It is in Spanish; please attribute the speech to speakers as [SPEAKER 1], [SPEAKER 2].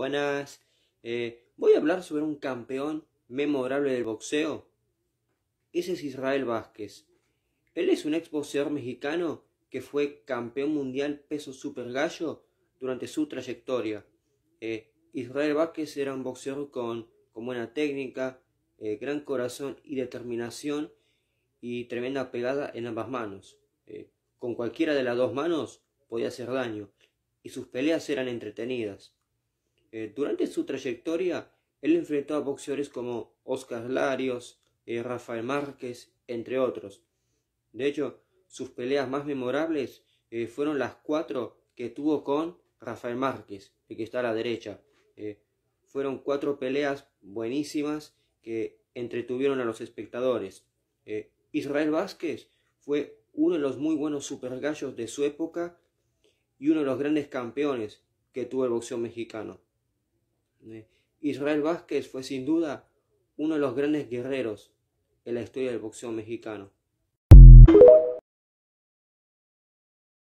[SPEAKER 1] Buenas. Eh, voy a hablar sobre un campeón memorable del boxeo. Ese es Israel Vázquez. Él es un ex boxeador mexicano que fue campeón mundial peso super gallo durante su trayectoria. Eh, Israel Vázquez era un boxeador con, buena técnica, eh, gran corazón y determinación y tremenda pegada en ambas manos. con cualquiera de las dos manos podía hacer daño y sus peleas eran entretenidas. Eh, durante su trayectoria, él enfrentó a boxeadores como Oscar Larios, eh, Rafael Márquez, entre otros. De hecho, sus peleas más memorables eh, fueron las cuatro que tuvo con Rafael Márquez, el que está a la derecha. fueron cuatro peleas buenísimas que entretuvieron a los espectadores. Israel Vázquez fue uno de los muy buenos supergallos de su época y uno de los grandes campeones que tuvo el boxeo mexicano. Israel Vázquez fue sin duda uno de los grandes guerreros en la historia del boxeo mexicano.